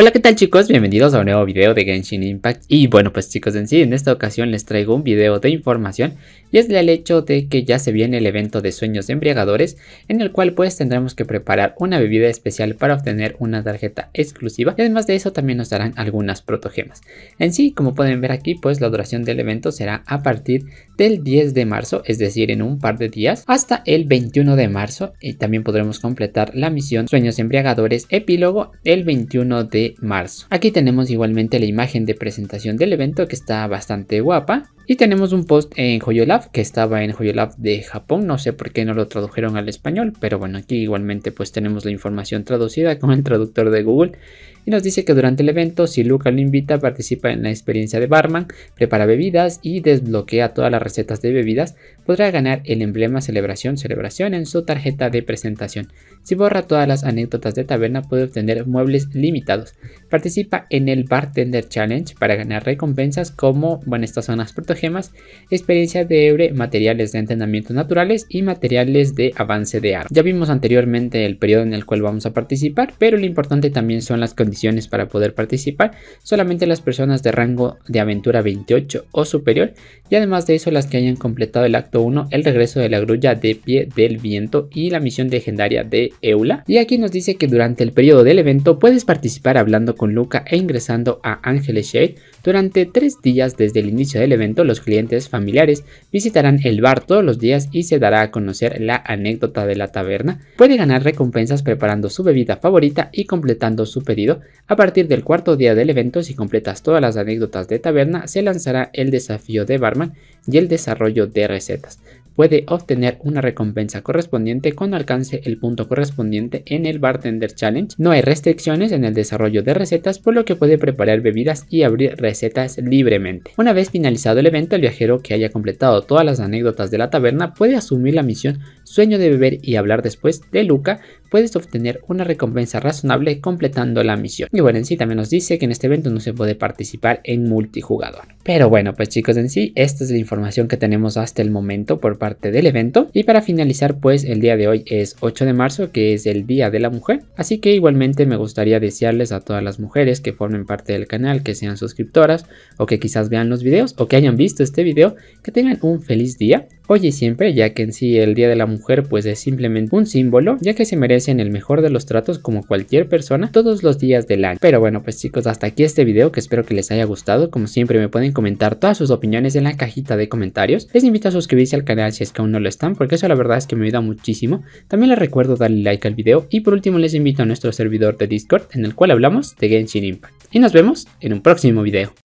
Hola qué tal chicos, bienvenidos a un nuevo video de Genshin Impact y bueno pues chicos en sí en esta ocasión les traigo un video de información y es el hecho de que ya se viene el evento de sueños embriagadores en el cual pues tendremos que preparar una bebida especial para obtener una tarjeta exclusiva y además de eso también nos darán algunas protogemas. En sí, como pueden ver aquí, pues la duración del evento será a partir del 10 de marzo, es decir, en un par de días, hasta el 21 de marzo y también podremos completar la misión Sueños Embriagadores epílogo el 21 de marzo. Aquí tenemos igualmente la imagen de presentación del evento que está bastante guapa y tenemos un post en joyolab que estaba en JoyLab de Japón. No sé por qué no lo tradujeron al español, pero bueno, aquí igualmente pues tenemos la información traducida con el traductor de Google y nos dice que durante el evento, si Luca lo invita, participa en la experiencia de barman, prepara bebidas y desbloquea todas las recetas de bebidas, podrá ganar el emblema celebración celebración en su tarjeta de presentación. Si borra todas las anécdotas de taberna, puede obtener muebles limitados. Participa en el Bartender Challenge para ganar recompensas como, bueno, estas son las protogemas, experiencia de Ebre, materiales de entrenamiento naturales y materiales de avance de arma. Ya vimos anteriormente el periodo en el cual vamos a participar, pero lo importante también son las condiciones para poder participar, solamente las personas de rango de aventura 28 o superior, y además de eso las que hayan completado el acto 1, el regreso de la grulla de pie del viento y la misión legendaria de Eula. Y aquí nos dice que durante el periodo del evento puedes participar hablando con Luca e ingresando a Ángeles Shade. Durante tres días desde el inicio del evento, los clientes familiares visitarán el bar todos los días y se dará a conocer la anécdota de la taberna. Puede ganar recompensas preparando su bebida favorita y completando su pedido, a partir del cuarto día del evento, si completas todas las anécdotas de taberna, se lanzará el desafío de barman y el desarrollo de recetas. Puede obtener una recompensa correspondiente cuando alcance el punto correspondiente en el Bartender Challenge. No hay restricciones en el desarrollo de recetas, por lo que puede preparar bebidas y abrir recetas libremente. Una vez finalizado el evento, el viajero que haya completado todas las anécdotas de la taberna puede asumir la misión Sueño de beber y hablar después de Luca, puedes obtener una recompensa razonable completando la misión. Y bueno, en sí también nos dice que en este evento no se puede participar en multijugador. Pero bueno, pues chicos, en sí, esta es la información que tenemos hasta el momento por parte del evento. Y para finalizar, pues el día de hoy es 8 de marzo, que es el Día de la Mujer. Así que igualmente me gustaría desearles a todas las mujeres que formen parte del canal, que sean suscriptoras o que quizás vean los videos o que hayan visto este video, que tengan un feliz día Oye y siempre, ya que en sí el Día de la Mujer pues es simplemente un símbolo, ya que se merecen el mejor de los tratos como cualquier persona todos los días del año. Pero bueno, pues chicos, hasta aquí este video que espero que les haya gustado. Como siempre me pueden comentar todas sus opiniones en la cajita de comentarios. Les invito a suscribirse al canal si es que aún no lo están, porque eso la verdad es que me ayuda muchísimo. También les recuerdo darle like al video y por último les invito a nuestro servidor de Discord en el cual hablamos de Genshin Impact. Y nos vemos en un próximo video.